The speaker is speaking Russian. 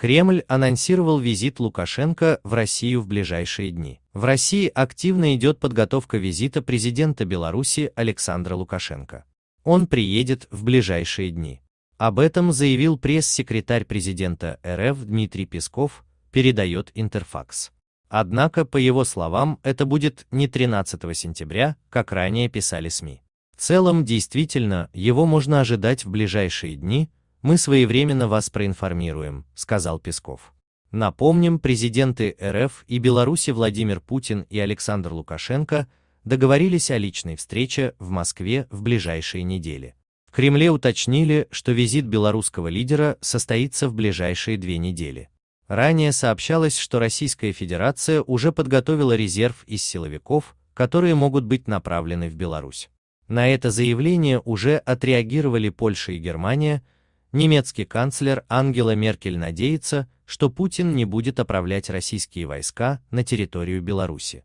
Кремль анонсировал визит Лукашенко в Россию в ближайшие дни. В России активно идет подготовка визита президента Беларуси Александра Лукашенко. Он приедет в ближайшие дни. Об этом заявил пресс-секретарь президента РФ Дмитрий Песков, передает Интерфакс. Однако, по его словам, это будет не 13 сентября, как ранее писали СМИ. В целом, действительно, его можно ожидать в ближайшие дни, мы своевременно вас проинформируем, сказал Песков. Напомним, президенты РФ и Беларуси Владимир Путин и Александр Лукашенко договорились о личной встрече в Москве в ближайшие недели. В Кремле уточнили, что визит белорусского лидера состоится в ближайшие две недели. Ранее сообщалось, что Российская Федерация уже подготовила резерв из силовиков, которые могут быть направлены в Беларусь. На это заявление уже отреагировали Польша и Германия, Немецкий канцлер Ангела Меркель надеется, что Путин не будет отправлять российские войска на территорию Беларуси.